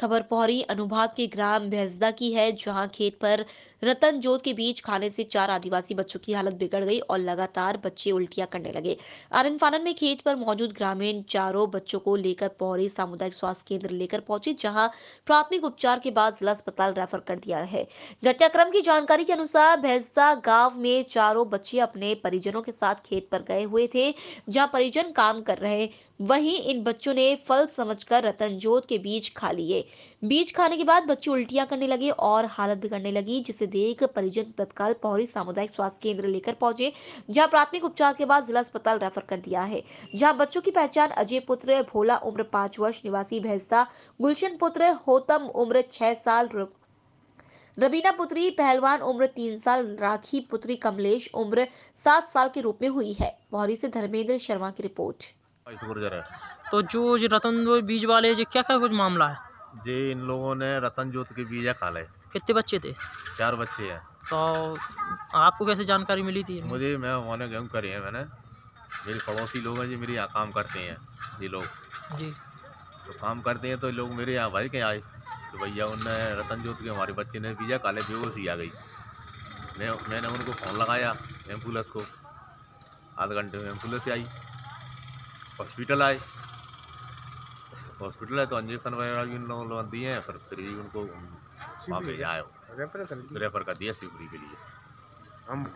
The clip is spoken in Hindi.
खबर पोहरी अनुभाग के ग्राम भैंसदा की है जहां खेत पर रतन जोत के बीच खाने से चार आदिवासी बच्चों की हालत बिगड़ गई और लगातार बच्चे उल्टियां करने लगे आनंद फानन में खेत पर मौजूद ग्रामीण चारों बच्चों को लेकर पोहरी सामुदायिक स्वास्थ्य केंद्र लेकर पहुंचे जहां प्राथमिक उपचार के बाद जिला अस्पताल रेफर कर दिया है घटनाक्रम की जानकारी के अनुसार भैंसदा गाँव में चारों बच्चे अपने परिजनों के साथ खेत पर गए हुए थे जहाँ परिजन काम कर रहे वहीं इन बच्चों ने फल समझकर रतनजोत के बीज खा लिए बीज खाने के बाद बच्चे उल्टियां करने लगे और हालत बिगड़ने लगी जिसे देख परिजन तत्काल पौरी सामुदायिक स्वास्थ्य केंद्र लेकर पहुंचे जहां प्राथमिक उपचार के बाद जिला अस्पताल रेफर कर दिया है जहां बच्चों की पहचान अजय पुत्र भोला उम्र पांच वर्ष निवासी भैंसा गुलशन पुत्र होतम उम्र छह साल रबीना पुत्री पहलवान उम्र तीन साल राखी पुत्री कमलेश उम्र सात साल के रूप में हुई है बौरी से धर्मेंद्र शर्मा की रिपोर्ट तो जो रतन बीज वाले जो क्या क्या कुछ मामला है जी इन लोगों ने रतन जोत के बीजा खा ले कितने बच्चे थे चार बच्चे हैं तो आपको कैसे जानकारी मिली थी मुझे मैं वहाँ गेहूँ करी है मैंने मेरे पड़ोसी लोग हैं जी मेरे यहाँ काम करते हैं ये लोग जी तो काम करते हैं तो लोग मेरे यहाँ भाई के आए तो भैया उनने रतन जोत के हमारे बच्चे ने बीजा काले सी आ गई मैं मैंने उनको फ़ोन लगाया एम्बुलेंस को आधे घंटे में एम्बुलेंस आई हॉस्पिटल आए हॉस्पिटल है तो इंजेक्शन वगैरह भी उन लोगों ने दिए हैं फिर फिर उनको वहाँ पे आए रेफर कर दिया शिवपुरी के लिए हम